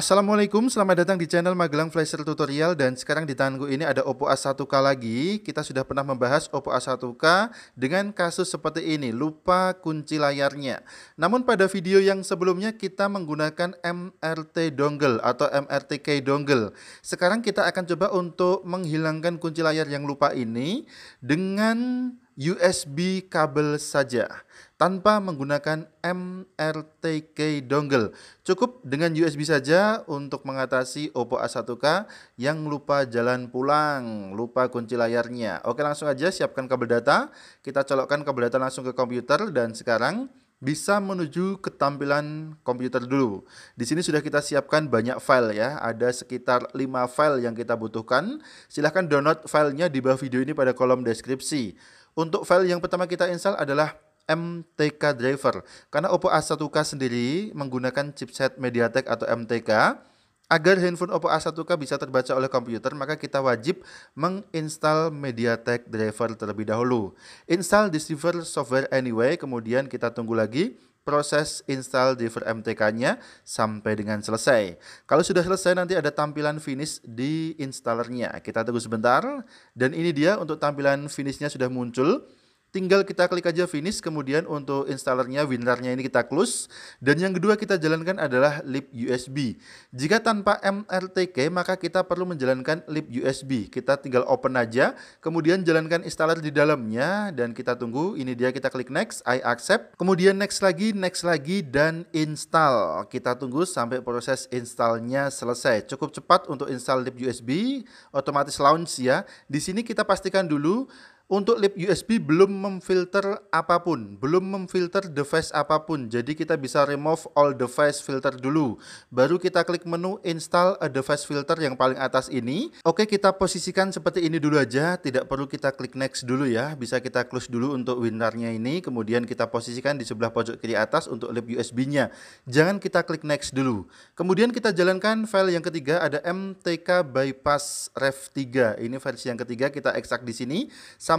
Assalamualaikum, selamat datang di channel Magelang Flasher Tutorial dan sekarang di tanganku ini ada Oppo A1K lagi. Kita sudah pernah membahas Oppo A1K dengan kasus seperti ini, lupa kunci layarnya. Namun pada video yang sebelumnya kita menggunakan MRT dongle atau MRTK dongle. Sekarang kita akan coba untuk menghilangkan kunci layar yang lupa ini dengan USB kabel saja tanpa menggunakan MRTK dongle. Cukup dengan USB saja untuk mengatasi Oppo A1K yang lupa jalan pulang, lupa kunci layarnya. Oke, langsung aja siapkan kabel data. Kita colokkan kabel data langsung ke komputer dan sekarang bisa menuju ke tampilan komputer dulu. Di sini sudah kita siapkan banyak file ya, ada sekitar 5 file yang kita butuhkan. Silahkan download filenya di bawah video ini pada kolom deskripsi. Untuk file yang pertama kita install adalah MTK driver. Karena Oppo A1K sendiri menggunakan chipset MediaTek atau MTK, Agar handphone Oppo A1K bisa terbaca oleh komputer, maka kita wajib menginstal MediaTek driver terlebih dahulu. Install driver software anyway, kemudian kita tunggu lagi proses install driver MTK-nya sampai dengan selesai. Kalau sudah selesai nanti ada tampilan finish di installernya. Kita tunggu sebentar dan ini dia untuk tampilan finishnya sudah muncul. Tinggal kita klik aja finish, kemudian untuk installernya, winrarnya ini kita close. Dan yang kedua kita jalankan adalah lib USB. Jika tanpa MRTK, maka kita perlu menjalankan lib USB. Kita tinggal open aja, kemudian jalankan installer di dalamnya, dan kita tunggu. Ini dia kita klik next, I accept. Kemudian next lagi, next lagi, dan install. Kita tunggu sampai proses installnya selesai. Cukup cepat untuk install lib USB, otomatis launch ya. Di sini kita pastikan dulu untuk lip USB belum memfilter apapun, belum memfilter device apapun. Jadi kita bisa remove all device filter dulu. Baru kita klik menu install a device filter yang paling atas ini. Oke, kita posisikan seperti ini dulu aja, tidak perlu kita klik next dulu ya. Bisa kita close dulu untuk winarnya ini, kemudian kita posisikan di sebelah pojok kiri atas untuk lip USB-nya. Jangan kita klik next dulu. Kemudian kita jalankan file yang ketiga ada MTK bypass ref 3. Ini versi yang ketiga kita ekstrak di sini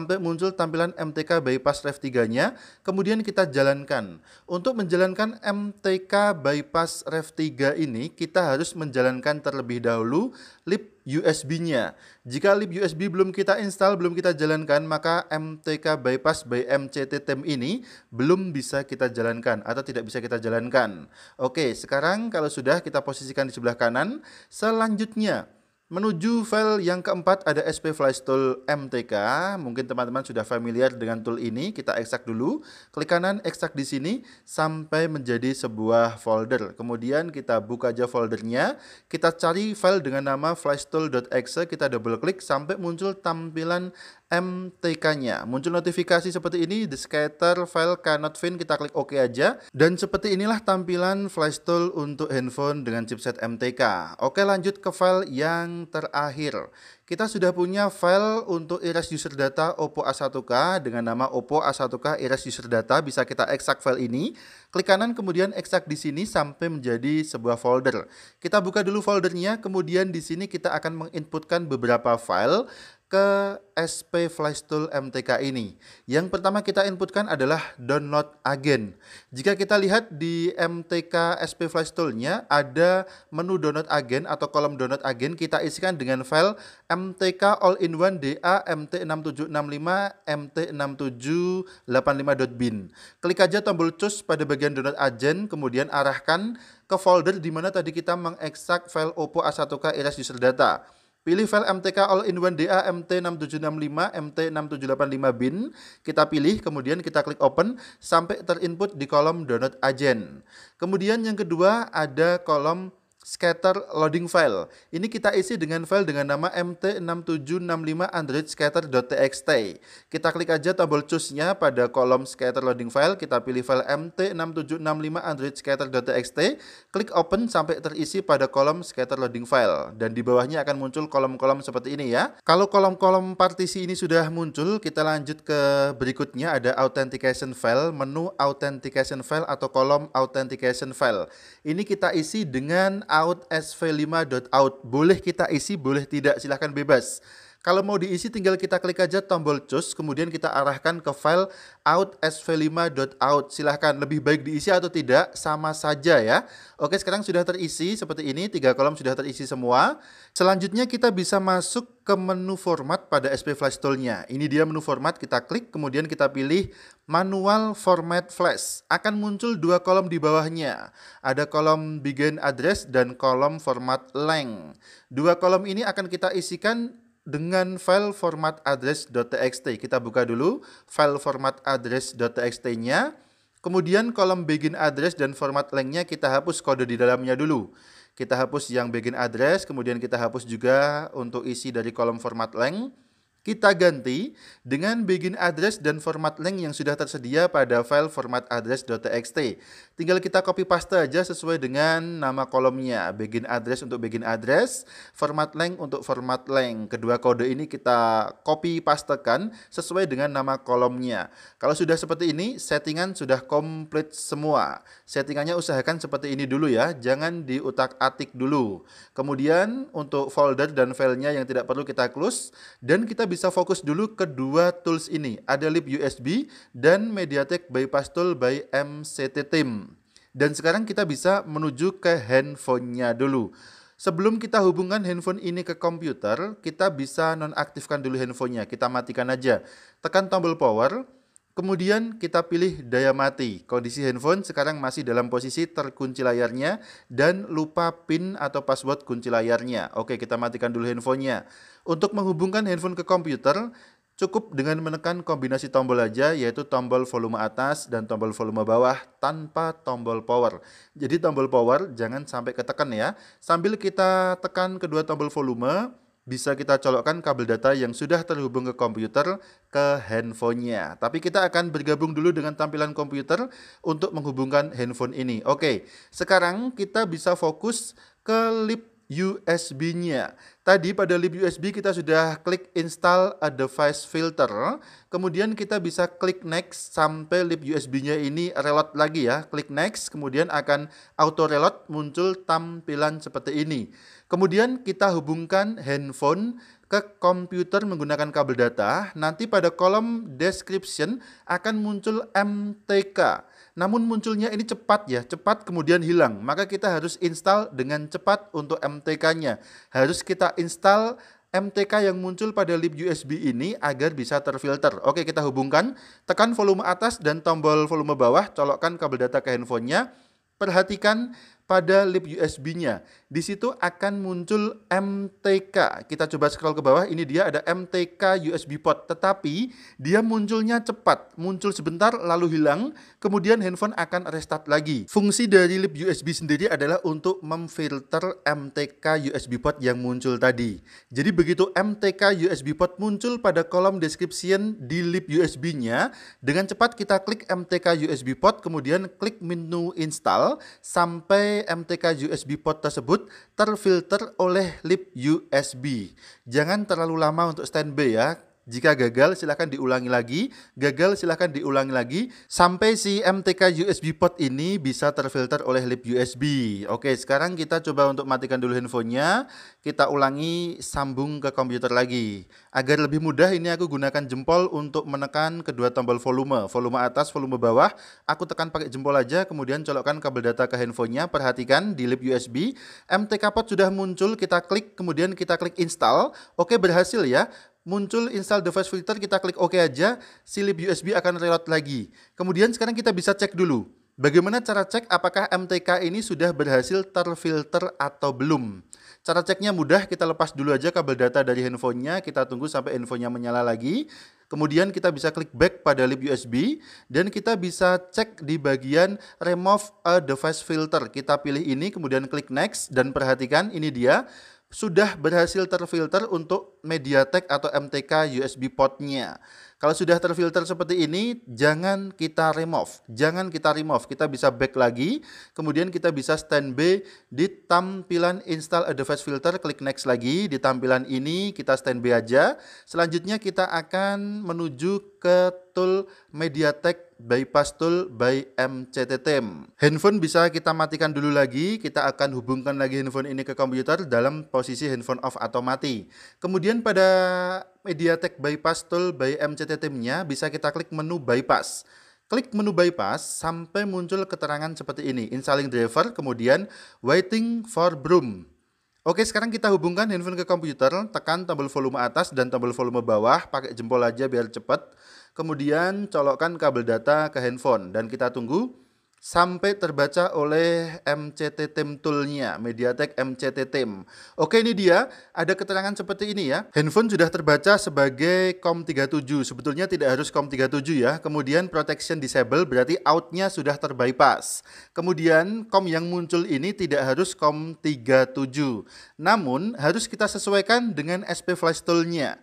sampai muncul tampilan MTK bypass Rev 3-nya, kemudian kita jalankan. Untuk menjalankan MTK bypass Rev 3 ini, kita harus menjalankan terlebih dahulu lip USB-nya. Jika lip USB belum kita install, belum kita jalankan, maka MTK bypass by MCT tem ini belum bisa kita jalankan atau tidak bisa kita jalankan. Oke, sekarang kalau sudah kita posisikan di sebelah kanan, selanjutnya Menuju file yang keempat ada SP Flash Tool MTK. Mungkin teman-teman sudah familiar dengan tool ini. Kita ekstrak dulu. Klik kanan ekstrak di sini sampai menjadi sebuah folder. Kemudian kita buka aja foldernya. Kita cari file dengan nama flashtool.exe. Kita double klik sampai muncul tampilan MTK-nya. Muncul notifikasi seperti ini, the scatter file cannot find, kita klik OK aja. Dan seperti inilah tampilan flash tool untuk handphone dengan chipset MTK. Oke lanjut ke file yang terakhir. Kita sudah punya file untuk erase user data Oppo A1K dengan nama Oppo A1K erase user data. Bisa kita ekstrak file ini. Klik kanan kemudian ekstrak di sini sampai menjadi sebuah folder. Kita buka dulu foldernya, kemudian di sini kita akan menginputkan beberapa file ke SP Tool MTK ini. Yang pertama kita inputkan adalah download agen. Jika kita lihat di MTK SP Flystool-nya ada menu download agen atau kolom download agen kita isikan dengan file MTK All-in-One DA MT6765 MT6785.bin. Klik aja tombol choose pada bagian download agen kemudian arahkan ke folder di mana tadi kita mengekstrak file Oppo A1K Iris User Data. Pilih file MTK All-in-One DA MT6765, MT6785 bin. Kita pilih, kemudian kita klik open sampai terinput di kolom download agent. Kemudian yang kedua ada kolom scatter loading file. Ini kita isi dengan file dengan nama mt6765 android scatter.txt. Kita klik aja tombol choose-nya pada kolom scatter loading file, kita pilih file mt6765 android scatter.txt, klik open sampai terisi pada kolom scatter loading file dan di bawahnya akan muncul kolom-kolom seperti ini ya. Kalau kolom-kolom partisi ini sudah muncul, kita lanjut ke berikutnya ada authentication file, menu authentication file atau kolom authentication file. Ini kita isi dengan out sv5.out. Boleh kita isi, boleh tidak, silahkan bebas. Kalau mau diisi tinggal kita klik aja tombol choose, kemudian kita arahkan ke file out sv5.out. Silahkan lebih baik diisi atau tidak, sama saja ya. Oke, sekarang sudah terisi seperti ini, tiga kolom sudah terisi semua. Selanjutnya kita bisa masuk ke menu format pada SP Flash Tool-nya. Ini dia menu format, kita klik, kemudian kita pilih manual format flash. Akan muncul dua kolom di bawahnya. Ada kolom begin address dan kolom format length. Dua kolom ini akan kita isikan dengan file format address.txt. Kita buka dulu file format address.txt-nya. Kemudian kolom begin address dan format length-nya kita hapus kode di dalamnya dulu. Kita hapus yang begin address, kemudian kita hapus juga untuk isi dari kolom format length. Kita ganti dengan begin address dan format link yang sudah tersedia pada file format address.txt. Tinggal kita copy paste aja sesuai dengan nama kolomnya. Begin address untuk begin address, format link untuk format link. Kedua kode ini kita copy pastekan sesuai dengan nama kolomnya. Kalau sudah seperti ini, settingan sudah komplit semua. Settingannya usahakan seperti ini dulu ya, jangan diutak-atik dulu. Kemudian untuk folder dan filenya yang tidak perlu kita close dan kita bisa fokus dulu ke dua tools ini, ada Lib USB dan MediaTek Bypass Tool by MCT Team. Dan sekarang kita bisa menuju ke handphonenya dulu. Sebelum kita hubungkan handphone ini ke komputer, kita bisa nonaktifkan dulu handphonenya. Kita matikan aja. Tekan tombol power, Kemudian kita pilih daya mati. Kondisi handphone sekarang masih dalam posisi terkunci layarnya dan lupa PIN atau password kunci layarnya. Oke, kita matikan dulu handphonenya. Untuk menghubungkan handphone ke komputer, cukup dengan menekan kombinasi tombol aja yaitu tombol volume atas dan tombol volume bawah tanpa tombol power. Jadi tombol power jangan sampai ketekan ya. Sambil kita tekan kedua tombol volume, bisa kita colokkan kabel data yang sudah terhubung ke komputer ke handphonenya. Tapi kita akan bergabung dulu dengan tampilan komputer untuk menghubungkan handphone ini. Oke, sekarang kita bisa fokus ke lip USB-nya. Tadi pada lib USB kita sudah klik install a device filter, kemudian kita bisa klik next sampai lib USB-nya ini reload lagi ya. Klik next, kemudian akan auto reload muncul tampilan seperti ini. Kemudian kita hubungkan handphone ke komputer menggunakan kabel data, nanti pada kolom description akan muncul MTK. Namun munculnya ini cepat ya, cepat kemudian hilang. Maka kita harus install dengan cepat untuk MTK-nya. Harus kita install MTK yang muncul pada lip USB ini agar bisa terfilter. Oke, kita hubungkan. Tekan volume atas dan tombol volume bawah, colokkan kabel data ke handphonenya. Perhatikan pada lip USB-nya di situ akan muncul MTK. Kita coba scroll ke bawah, ini dia ada MTK USB port, tetapi dia munculnya cepat, muncul sebentar lalu hilang, kemudian handphone akan restart lagi. Fungsi dari lip USB sendiri adalah untuk memfilter MTK USB port yang muncul tadi. Jadi begitu MTK USB port muncul pada kolom description di lip USB-nya, dengan cepat kita klik MTK USB port, kemudian klik menu install sampai MTK USB port tersebut tersebut terfilter oleh lip USB. Jangan terlalu lama untuk standby ya, jika gagal, silahkan diulangi lagi. Gagal, silahkan diulangi lagi. Sampai si MTK USB port ini bisa terfilter oleh lip USB. Oke, sekarang kita coba untuk matikan dulu handphonenya. Kita ulangi sambung ke komputer lagi. Agar lebih mudah, ini aku gunakan jempol untuk menekan kedua tombol volume. Volume atas, volume bawah. Aku tekan pakai jempol aja, kemudian colokkan kabel data ke handphonenya. Perhatikan di lip USB. MTK port sudah muncul, kita klik, kemudian kita klik install. Oke, berhasil ya muncul install device filter, kita klik OK aja, silip USB akan reload lagi. Kemudian sekarang kita bisa cek dulu, bagaimana cara cek apakah MTK ini sudah berhasil terfilter atau belum. Cara ceknya mudah, kita lepas dulu aja kabel data dari handphonenya, kita tunggu sampai handphonenya menyala lagi. Kemudian kita bisa klik back pada lip USB dan kita bisa cek di bagian remove a device filter. Kita pilih ini kemudian klik next dan perhatikan ini dia sudah berhasil terfilter untuk MediaTek atau MTK USB portnya. Kalau sudah terfilter seperti ini, jangan kita remove. Jangan kita remove. Kita bisa back lagi, kemudian kita bisa standby di tampilan install device filter, klik next lagi. Di tampilan ini kita standby aja. Selanjutnya kita akan menuju ke tool MediaTek Bypass tool by MCTTM. Handphone bisa kita matikan dulu lagi, kita akan hubungkan lagi handphone ini ke komputer dalam posisi handphone off atau mati. Kemudian pada MediaTek bypass tool by MCTTM-nya bisa kita klik menu bypass. Klik menu bypass sampai muncul keterangan seperti ini, installing driver, kemudian waiting for broom. Oke, sekarang kita hubungkan handphone ke komputer, tekan tombol volume atas dan tombol volume bawah, pakai jempol aja biar cepat. Kemudian colokkan kabel data ke handphone dan kita tunggu sampai terbaca oleh MCT Tim toolnya, Mediatek MCT Tim. Oke ini dia, ada keterangan seperti ini ya. Handphone sudah terbaca sebagai COM37, sebetulnya tidak harus COM37 ya. Kemudian protection disable berarti outnya sudah terbypass. Kemudian COM yang muncul ini tidak harus COM37, namun harus kita sesuaikan dengan SP Flash toolnya.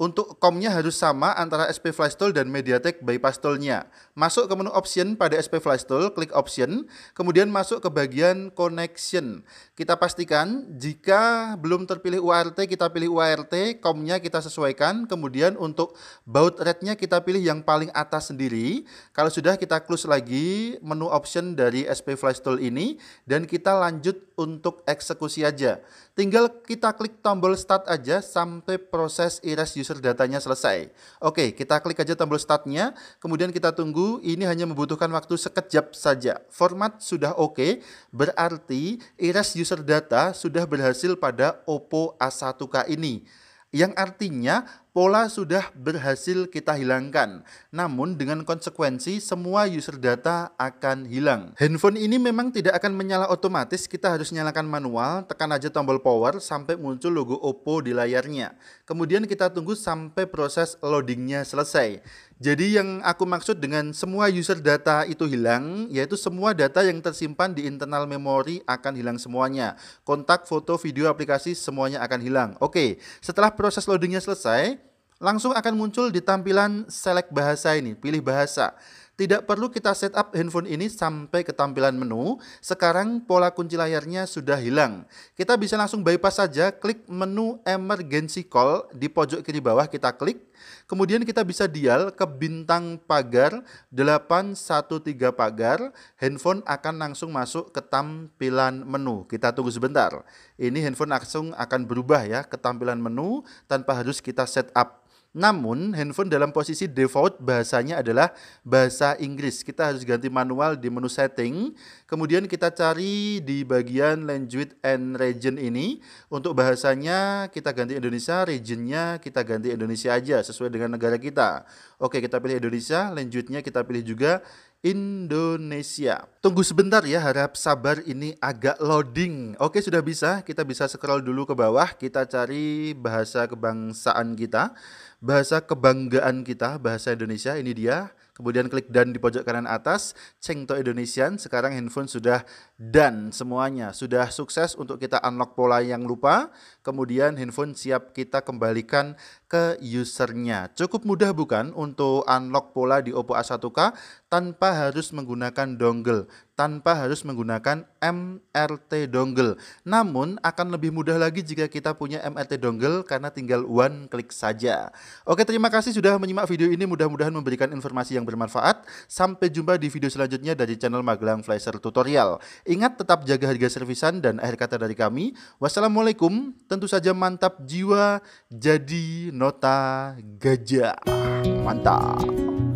Untuk COM-nya harus sama antara SP Flash Tool dan Mediatek bypass Tool-nya. Masuk ke menu option pada SP Flash Tool, klik option, kemudian masuk ke bagian connection. Kita pastikan jika belum terpilih UART, kita pilih UART, COM-nya kita sesuaikan, kemudian untuk baut rate-nya kita pilih yang paling atas sendiri. Kalau sudah kita close lagi menu option dari SP Flash Tool ini dan kita lanjut untuk eksekusi aja. Tinggal kita klik tombol start aja sampai proses erase user user datanya selesai. Oke, kita klik aja tombol startnya, kemudian kita tunggu, ini hanya membutuhkan waktu sekejap saja. Format sudah oke, berarti erase user data sudah berhasil pada Oppo A1K ini yang artinya Pola sudah berhasil kita hilangkan, namun dengan konsekuensi semua user data akan hilang. Handphone ini memang tidak akan menyala otomatis, kita harus nyalakan manual, tekan aja tombol power sampai muncul logo Oppo di layarnya. Kemudian kita tunggu sampai proses loadingnya selesai. Jadi yang aku maksud dengan semua user data itu hilang, yaitu semua data yang tersimpan di internal memori akan hilang semuanya. Kontak, foto, video, aplikasi, semuanya akan hilang. Oke, setelah proses loadingnya selesai, langsung akan muncul di tampilan select bahasa ini, pilih bahasa. Tidak perlu kita setup handphone ini sampai ke tampilan menu. Sekarang pola kunci layarnya sudah hilang. Kita bisa langsung bypass saja, klik menu emergency call di pojok kiri bawah kita klik. Kemudian kita bisa dial ke bintang pagar 813 pagar, handphone akan langsung masuk ke tampilan menu. Kita tunggu sebentar. Ini handphone langsung akan berubah ya ke tampilan menu tanpa harus kita setup. Namun handphone dalam posisi default bahasanya adalah bahasa Inggris. Kita harus ganti manual di menu setting. Kemudian kita cari di bagian language and region ini. Untuk bahasanya kita ganti Indonesia, regionnya kita ganti Indonesia aja sesuai dengan negara kita. Oke kita pilih Indonesia, language-nya kita pilih juga Indonesia. Tunggu sebentar ya, harap sabar ini agak loading. Oke, sudah bisa. Kita bisa scroll dulu ke bawah, kita cari bahasa kebangsaan kita, bahasa kebanggaan kita, bahasa Indonesia. Ini dia. Kemudian klik dan di pojok kanan atas, Cengto Indonesian. Sekarang handphone sudah dan semuanya. Sudah sukses untuk kita unlock pola yang lupa, kemudian handphone siap kita kembalikan ke usernya. Cukup mudah bukan untuk unlock pola di Oppo A1K tanpa harus menggunakan dongle, tanpa harus menggunakan MRT dongle. Namun akan lebih mudah lagi jika kita punya MRT dongle karena tinggal one klik saja. Oke, terima kasih sudah menyimak video ini. Mudah-mudahan memberikan informasi yang bermanfaat. Sampai jumpa di video selanjutnya dari channel Magelang Flasher Tutorial. Ingat tetap jaga harga servisan dan akhir kata dari kami. Wassalamualaikum tentu saja mantap jiwa jadi nota gajah. Mantap.